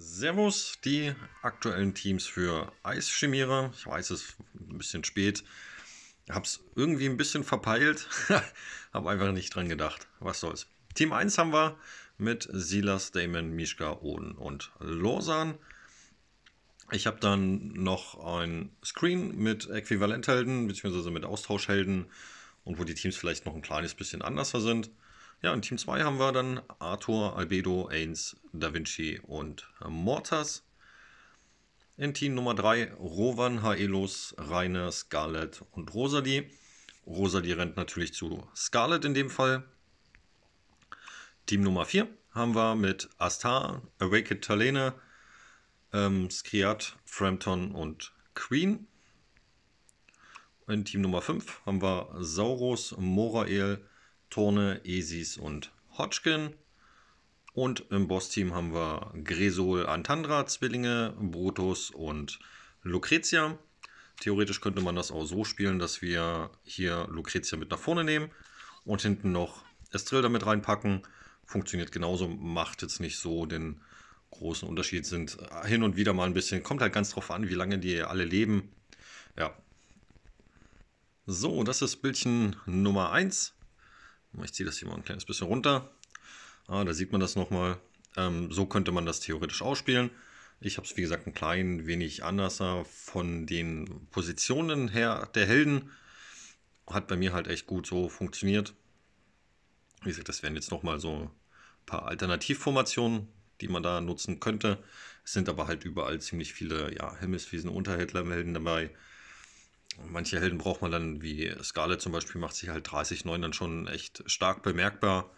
Servus, die aktuellen Teams für Eisschemierer. Ich weiß, es ist ein bisschen spät. Hab's irgendwie ein bisschen verpeilt. Hab einfach nicht dran gedacht. Was soll's. Team 1 haben wir mit Silas, Damon, Mischka, Oden und Losan. Ich habe dann noch ein Screen mit Äquivalenthelden bzw. mit Austauschhelden und wo die Teams vielleicht noch ein kleines bisschen anders sind. Ja, in Team 2 haben wir dann Arthur, Albedo, Ains, Da Vinci und Mortas. In Team Nummer 3 Rowan, Haelos, Reine, Scarlett und Rosalie. Rosalie rennt natürlich zu Scarlett in dem Fall. Team Nummer 4 haben wir mit Astar, Awakened Talene, ähm, Skriat, Frampton und Queen. In Team Nummer 5 haben wir Sauros, Morael, Turne, Esis und Hodgkin. Und im Boss-Team haben wir Gresol, Antandra, Zwillinge, Brutus und Lucretia. Theoretisch könnte man das auch so spielen, dass wir hier Lucretia mit nach vorne nehmen und hinten noch Estril damit reinpacken. Funktioniert genauso, macht jetzt nicht so den großen Unterschied. Sind hin und wieder mal ein bisschen, kommt halt ganz drauf an, wie lange die alle leben. Ja. So, das ist Bildchen Nummer 1. Ich ziehe das hier mal ein kleines bisschen runter. Ah, da sieht man das nochmal. Ähm, so könnte man das theoretisch ausspielen. Ich habe es, wie gesagt, ein klein wenig anders von den Positionen her der Helden. Hat bei mir halt echt gut so funktioniert. Wie gesagt, das wären jetzt nochmal so ein paar Alternativformationen, die man da nutzen könnte. Es sind aber halt überall ziemlich viele ja, Himmelswiesen, Unterhändlermelden dabei manche Helden braucht man dann, wie Scarlett zum Beispiel, macht sich halt 30-9 dann schon echt stark bemerkbar.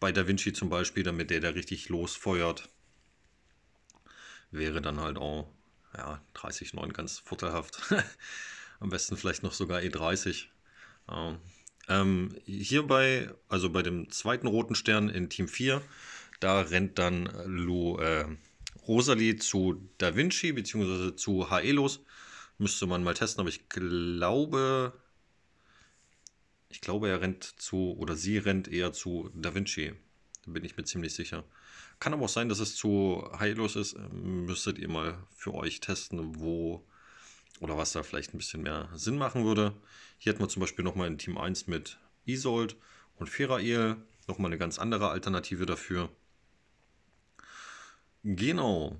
Bei Da Vinci zum Beispiel, damit der da richtig losfeuert, wäre dann halt auch ja, 30-9 ganz vorteilhaft. Am besten vielleicht noch sogar E30. Ähm, ähm, hierbei, also bei dem zweiten roten Stern in Team 4, da rennt dann Lou, äh, Rosalie zu Da Vinci bzw. zu HE los Müsste man mal testen, aber ich glaube, ich glaube, er rennt zu, oder sie rennt eher zu Da Vinci. Da bin ich mir ziemlich sicher. Kann aber auch sein, dass es zu heillos ist. Müsstet ihr mal für euch testen, wo oder was da vielleicht ein bisschen mehr Sinn machen würde. Hier hatten wir zum Beispiel nochmal in Team 1 mit Isold und Ferrael. Nochmal eine ganz andere Alternative dafür. Genau.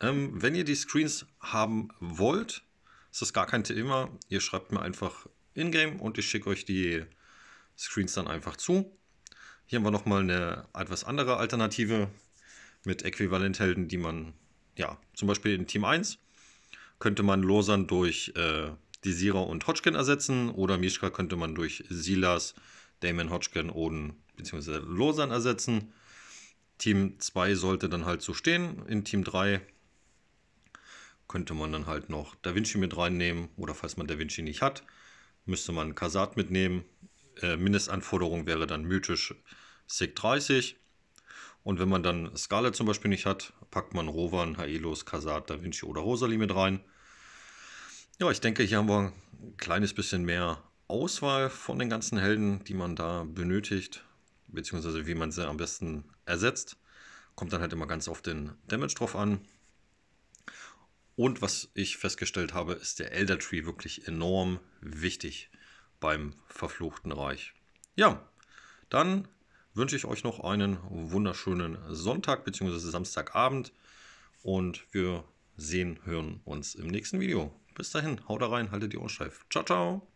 Ähm, wenn ihr die Screens haben wollt, ist das gar kein Thema. Ihr schreibt mir einfach ingame und ich schicke euch die Screens dann einfach zu. Hier haben wir nochmal eine etwas andere Alternative mit Äquivalenthelden, die man, ja, zum Beispiel in Team 1 könnte man Losan durch äh, Desira und Hodgkin ersetzen oder Mishka könnte man durch Silas, Damon Hodgkin, Oden bzw. Losan ersetzen. Team 2 sollte dann halt so stehen. In Team 3 könnte man dann halt noch Da Vinci mit reinnehmen oder falls man Da Vinci nicht hat, müsste man Kasat mitnehmen. Äh, Mindestanforderung wäre dann mythisch SIG 30. Und wenn man dann Scarlett zum Beispiel nicht hat, packt man Rowan, Haelos, Kasat, Vinci oder Rosalie mit rein. Ja, ich denke, hier haben wir ein kleines bisschen mehr Auswahl von den ganzen Helden, die man da benötigt, beziehungsweise wie man sie am besten ersetzt. Kommt dann halt immer ganz auf den Damage drauf an. Und was ich festgestellt habe, ist der Elder Tree wirklich enorm wichtig beim verfluchten Reich. Ja, dann wünsche ich euch noch einen wunderschönen Sonntag bzw. Samstagabend und wir sehen, hören uns im nächsten Video. Bis dahin, haut rein, haltet die Ohren steif. Ciao, ciao.